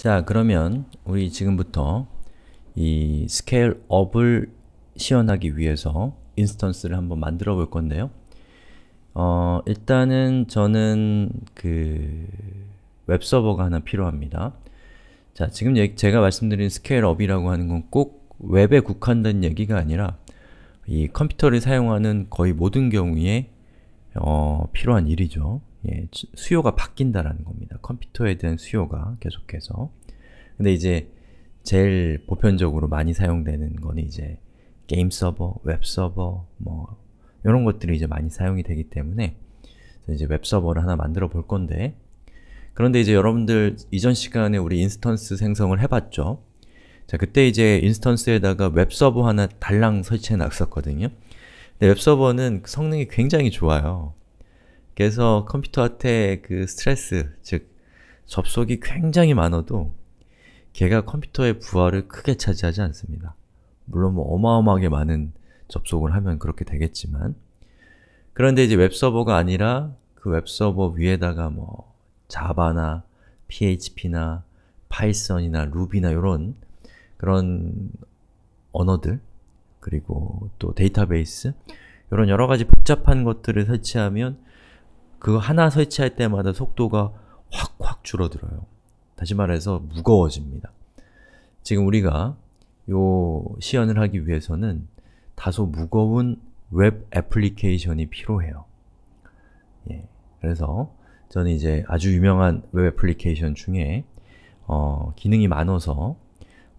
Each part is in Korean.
자, 그러면 우리 지금부터 이 스케일 업을 시연하기 위해서 인스턴스를 한번 만들어 볼 건데요. 어, 일단은 저는 그 웹서버가 하나 필요합니다. 자, 지금 제가 말씀드린 스케일 업이라고 하는 건 꼭 웹에 국한된 얘기가 아니라 이 컴퓨터를 사용하는 거의 모든 경우에 어, 필요한 일이죠. 예, 수요가 바뀐다라는 겁니다. 컴퓨터에 대한 수요가 계속해서 근데 이제 제일 보편적으로 많이 사용되는 건 이제 게임 서버, 웹 서버, 뭐 이런 것들이 이제 많이 사용이 되기 때문에 이제 웹 서버를 하나 만들어 볼 건데 그런데 이제 여러분들 이전 시간에 우리 인스턴스 생성을 해봤죠? 자, 그때 이제 인스턴스에다가 웹 서버 하나 달랑 설치해 놨었거든요. 근데 웹 서버는 성능이 굉장히 좋아요. 그래서 컴퓨터 한테 그 스트레스, 즉 접속이 굉장히 많아도 걔가 컴퓨터의 부하를 크게 차지하지 않습니다. 물론 뭐 어마어마하게 많은 접속을 하면 그렇게 되겠지만 그런데 이제 웹서버가 아니라 그 웹서버 위에다가 뭐 자바나 PHP나 파이썬이나 루비나 이런 그런 언어들 그리고 또 데이터베이스 이런 여러가지 복잡한 것들을 설치하면 그거 하나 설치할 때마다 속도가 확 확 줄어들어요. 다시 말해서 무거워집니다. 지금 우리가 요 시연을 하기 위해서는 다소 무거운 웹 애플리케이션이 필요해요. 예, 그래서 저는 이제 아주 유명한 웹 애플리케이션 중에 어, 기능이 많아서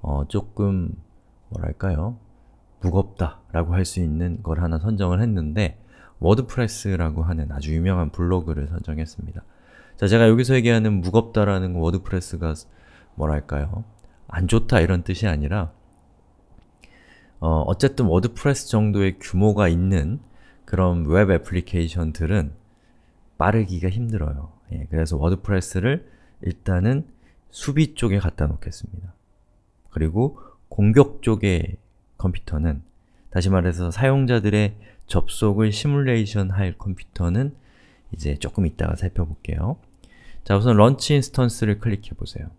어, 조금 뭐랄까요? 무겁다라고 할 수 있는 걸 하나 선정을 했는데 워드프레스라고 하는 아주 유명한 블로그를 선정했습니다. 자, 제가 여기서 얘기하는 무겁다라는 워드프레스가 뭐랄까요? 안 좋다 이런 뜻이 아니라 어, 어쨌든 워드프레스 정도의 규모가 있는 그런 웹 애플리케이션들은 빠르기가 힘들어요. 예, 그래서 워드프레스를 일단은 수비 쪽에 갖다 놓겠습니다. 그리고 공격 쪽의 컴퓨터는 다시 말해서 사용자들의 접속을 시뮬레이션 할 컴퓨터는 이제 조금 이따가 살펴볼게요. 자, 우선 런치 인스턴스를 클릭해보세요.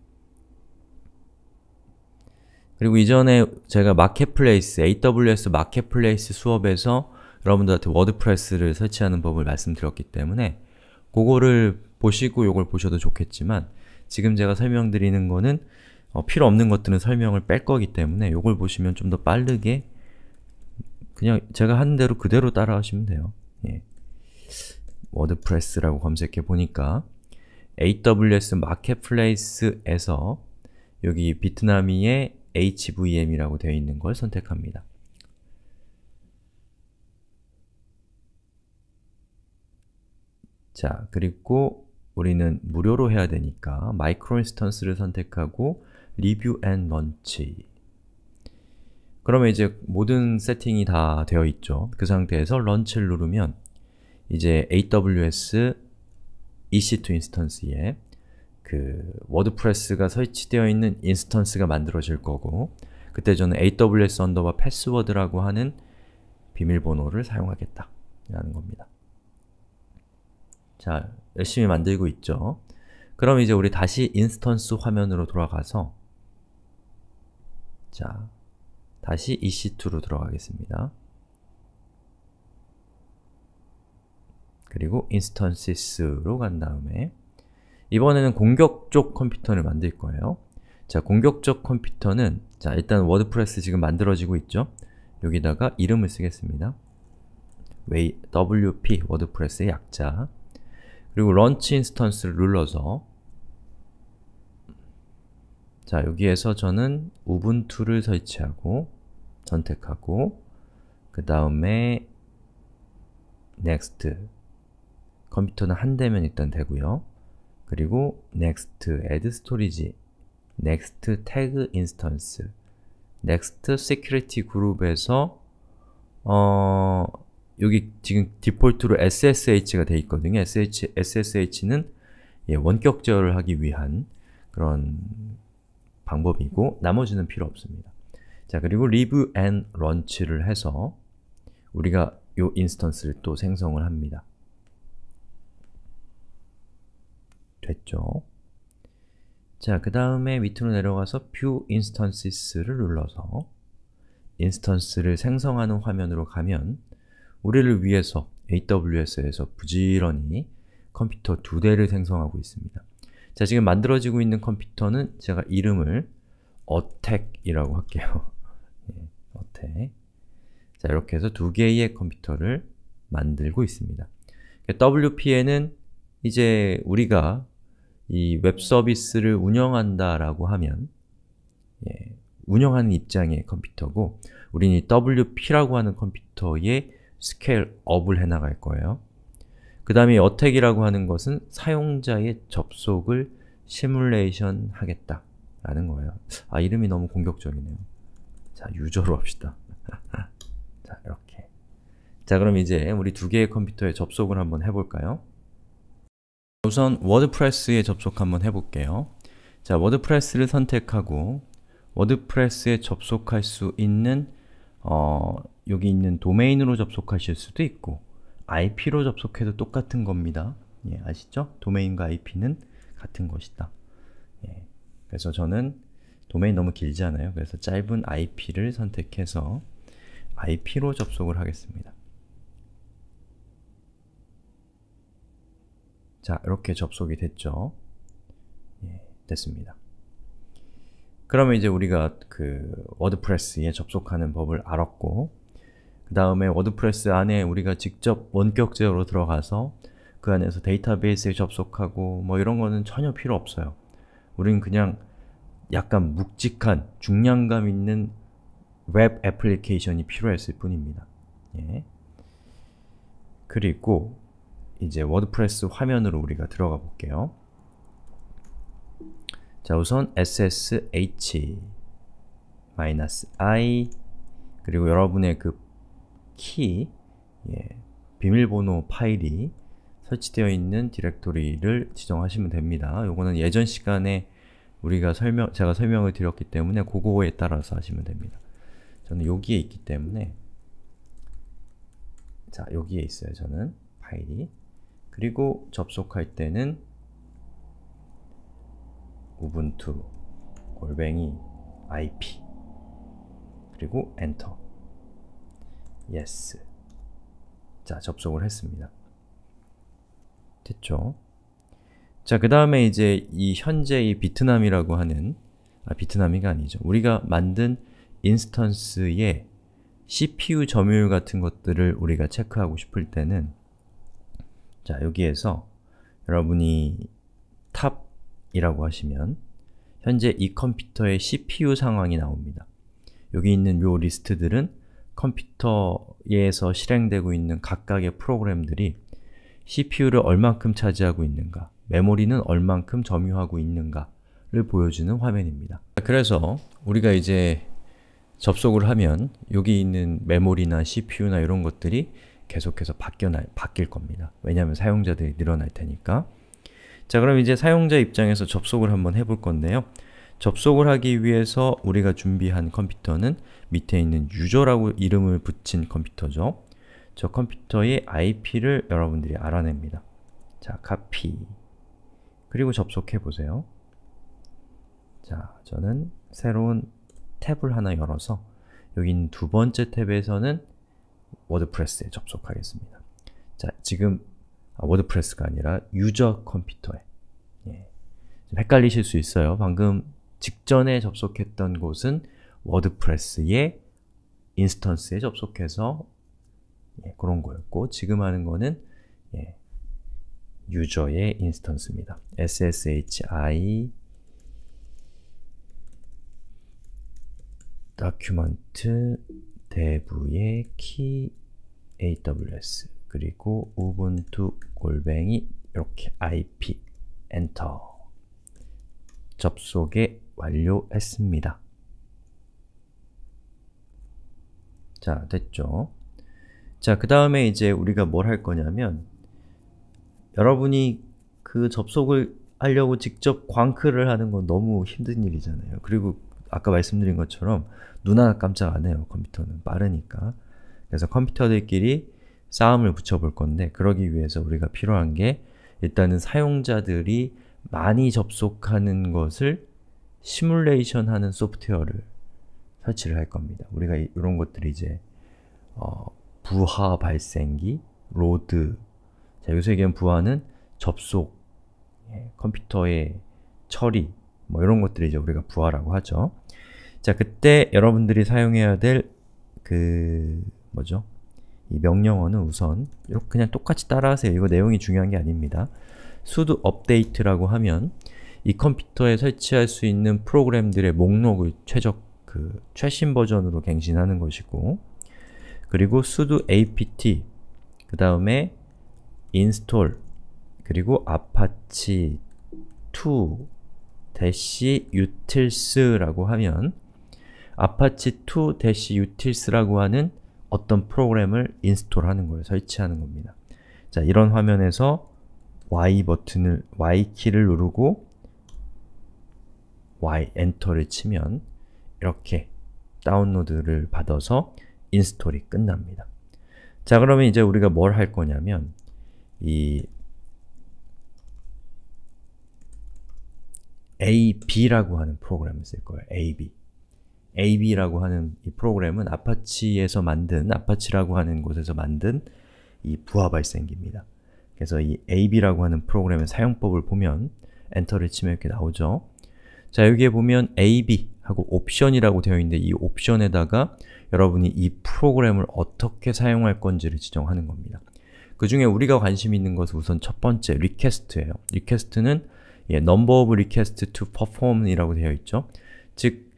그리고 이전에 제가 마켓플레이스, AWS 마켓플레이스 수업에서 여러분들한테 워드프레스를 설치하는 법을 말씀드렸기 때문에 그거를 보시고 이걸 보셔도 좋겠지만 지금 제가 설명드리는 거는 어, 필요 없는 것들은 설명을 뺄 거기 때문에 이걸 보시면 좀 더 빠르게 그냥 제가 하는 대로 그대로 따라하시면 돼요. 예. 워드프레스라고 검색해 보니까 AWS 마켓플레이스에서 여기 비트나미의 HVM이라고 되어 있는 걸 선택합니다. 자, 그리고 우리는 무료로 해야 되니까 마이크로 인스턴스를 선택하고 리뷰 앤 런치 그러면 이제 모든 세팅이 다 되어 있죠. 그 상태에서 런치를 누르면 이제 AWS EC2 인스턴스에 그 워드프레스가 설치되어 있는 인스턴스가 만들어질 거고 그때 저는 AWS 언더바 패스워드라고 하는 비밀번호를 사용하겠다 라는 겁니다. 자, 열심히 만들고 있죠. 그럼 이제 우리 다시 인스턴스 화면으로 돌아가서 자, 다시 EC2로 들어가겠습니다. 그리고 instances로 간 다음에 이번에는 공격 쪽 컴퓨터를 만들 거예요. 자, 공격 쪽 컴퓨터는 자, 일단 워드프레스 지금 만들어지고 있죠? 여기다가 이름을 쓰겠습니다. WP 워드프레스의 약자 그리고 런치 인스턴스를 눌러서 자, 여기에서 저는 우분투를 설치하고 선택하고 그 다음에 next 컴퓨터는 한 대면 일단 되고요. 그리고 next add storage next tag instance next security 그룹에서 어 여기 지금 디폴트로 ssh가 되어 있거든요. SH, ssh는 예, 원격 제어를 하기 위한 그런 방법이고 나머지는 필요 없습니다. 자, 그리고 l i v and launch를 해서 우리가 요 인스턴스를 또 생성을 합니다. 됐죠? 자, 그 다음에 밑으로 내려가서 view instances를 눌러서 인스턴스를 생성하는 화면으로 가면 우리를 위해서 AWS에서 부지런히 컴퓨터 두 대를 생성하고 있습니다. 자, 지금 만들어지고 있는 컴퓨터는 제가 이름을 어택이라고 할게요. 예, 어택. 자, 이렇게 해서 두 개의 컴퓨터를 만들고 있습니다. 그러니까 WPN은 이제 우리가 이 웹 서비스를 운영한다라고 하면 예, 운영하는 입장의 컴퓨터고 우리는 WP라고 하는 컴퓨터에 스케일업을 해나갈 거예요. 그 다음에 여택이라고 하는 것은 사용자의 접속을 시뮬레이션 하겠다 라는 거예요. 아, 이름이 너무 공격적이네요. 자, 유저로 합시다. 자, 이렇게. 자, 그럼 이제 우리 두 개의 컴퓨터에 접속을 한번 해볼까요? 우선 워드프레스에 접속 한번 해볼게요. 자, 워드프레스를 선택하고 워드프레스에 접속할 수 있는 어, 여기 있는 도메인으로 접속하실 수도 있고 IP로 접속해도 똑같은 겁니다. 예, 아시죠? 도메인과 IP는 같은 것이다. 예, 그래서 저는 도메인 너무 길지 않아요? 그래서 짧은 IP를 선택해서 IP로 접속을 하겠습니다. 자, 이렇게 접속이 됐죠? 예, 됐습니다. 그러면 이제 우리가 그 워드프레스에 접속하는 법을 알았고 그 다음에 워드프레스 안에 우리가 직접 원격 제어로 들어가서 그 안에서 데이터베이스에 접속하고 뭐 이런 거는 전혀 필요 없어요. 우리는 그냥 약간 묵직한, 중량감 있는 웹 애플리케이션이 필요했을 뿐입니다. 예. 그리고 이제 워드프레스 화면으로 우리가 들어가 볼게요. 자, 우선 ssh-i 그리고 여러분의 그 키, 예, 비밀번호 파일이 설치되어 있는 디렉토리를 지정하시면 됩니다. 요거는 예전 시간에 우리가 설명, 제가 설명을 드렸기 때문에 그거에 따라서 하시면 됩니다. 저는 여기에 있기 때문에 자, 여기에 있어요, 저는 파일이 그리고 접속할 때는 ubuntu 골뱅이 ip 그리고 엔터 yes. 자, 접속을 했습니다. 됐죠? 자, 그 다음에 이제 이 현재 이 비트남이라고 하는 아, 비트남이가 아니죠. 우리가 만든 인스턴스의 CPU 점유율 같은 것들을 우리가 체크하고 싶을 때는 자, 여기에서 여러분이 탑이라고 하시면 현재 이 컴퓨터의 CPU 상황이 나옵니다. 여기 있는 요 리스트들은 컴퓨터에서 실행되고 있는 각각의 프로그램들이 CPU를 얼만큼 차지하고 있는가, 메모리는 얼만큼 점유하고 있는가를 보여주는 화면입니다. 그래서 우리가 이제 접속을 하면 여기 있는 메모리나 CPU나 이런 것들이 계속해서 바뀌어나, 바뀔 겁니다. 왜냐하면 사용자들이 늘어날 테니까. 자 그럼 이제 사용자 입장에서 접속을 한번 해볼 건데요. 접속을 하기 위해서 우리가 준비한 컴퓨터는 밑에 있는 유저라고 이름을 붙인 컴퓨터죠. 저 컴퓨터의 IP를 여러분들이 알아냅니다. 자, 카피. 그리고 접속해 보세요. 자, 저는 새로운 탭을 하나 열어서 여긴두 번째 탭에서는 워드프레스에 접속하겠습니다. 자, 지금 아, 워드프레스가 아니라 유저 컴퓨터에 예. 헷갈리실 수 있어요. 방금 직전에 접속했던 곳은 워드프레스의 인스턴스에 접속해서 예, 그런 거였고 지금 하는 거는 예, 유저의 인스턴스입니다. sshi document dev의 key aws 그리고 ubuntu 골뱅이 이렇게 ip 엔터 접속에 완료했습니다. 자, 됐죠. 자, 그 다음에 이제 우리가 뭘 할 거냐면 여러분이 그 접속을 하려고 직접 광클을 하는 건 너무 힘든 일이잖아요. 그리고 아까 말씀드린 것처럼 눈 하나 깜짝 안 해요. 컴퓨터는 빠르니까. 그래서 컴퓨터들끼리 싸움을 붙여볼 건데 그러기 위해서 우리가 필요한 게 일단은 사용자들이 많이 접속하는 것을 시뮬레이션 하는 소프트웨어를 설치를 할 겁니다. 우리가 이, 런 것들이 이제 어, 부하 발생기, 로드 자, 여기서 얘기한 부하는 접속, 예, 컴퓨터의 처리 뭐 이런 것들이 이제 우리가 부하라고 하죠. 자, 그때 여러분들이 사용해야 될 그 뭐죠? 이 명령어는 우선 이렇게 그냥 똑같이 따라하세요. 이거 내용이 중요한 게 아닙니다. sudo update라고 하면 이 컴퓨터에 설치할 수 있는 프로그램들의 목록을 최적 그 최신 버전으로 갱신하는 것이고 그리고 sudo apt 그 다음에 install 그리고 apache 2-utils라고 하면 apache 2-utils라고 하는 어떤 프로그램을 인스톨하는 거예요. 설치하는 겁니다. 자, 이런 화면에서 Y 버튼을, Y키를 누르고 Y 엔터를 치면 이렇게 다운로드를 받아서 인스톨이 끝납니다. 자 그러면 이제 우리가 뭘 할 거냐면 이 AB라고 하는 프로그램을 쓸 거예요. AB. AB라고 하는 이 프로그램은 아파치에서 만든, 아파치라고 하는 곳에서 만든 이 부하 발생기입니다. 그래서 이 AB라고 하는 프로그램의 사용법을 보면 엔터를 치면 이렇게 나오죠. 자, 여기에 보면 AB, 하고 옵션이라고 되어 있는데 이 옵션에다가 여러분이 이 프로그램을 어떻게 사용할 건지를 지정하는 겁니다. 그 중에 우리가 관심 있는 것은 우선 첫 번째, 리퀘스트예요. 리퀘스트는 예, number of request to perform 이라고 되어 있죠. 즉,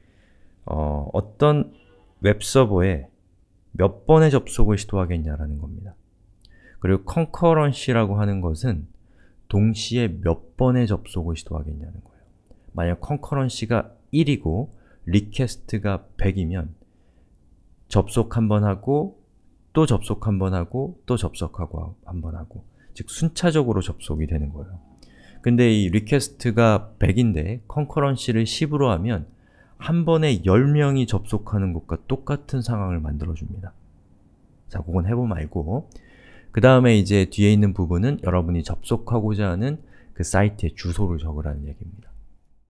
어, 어떤 웹서버에 몇 번의 접속을 시도하겠냐라는 겁니다. 그리고 concurrency라고 하는 것은 동시에 몇 번의 접속을 시도하겠냐는 거예요. 만약 concurrency가 1이고 리퀘스트가 100이면 접속 한 번 하고 또 접속 한 번 하고 또 접속하고 한 번 하고 즉 순차적으로 접속이 되는 거예요. 근데 이 리퀘스트가 100인데 컨커런시를 10으로 하면 한 번에 10명이 접속하는 것과 똑같은 상황을 만들어줍니다. 자, 그건 해보 말고 그 다음에 이제 뒤에 있는 부분은 여러분이 접속하고자 하는 그 사이트의 주소를 적으라는 얘기입니다.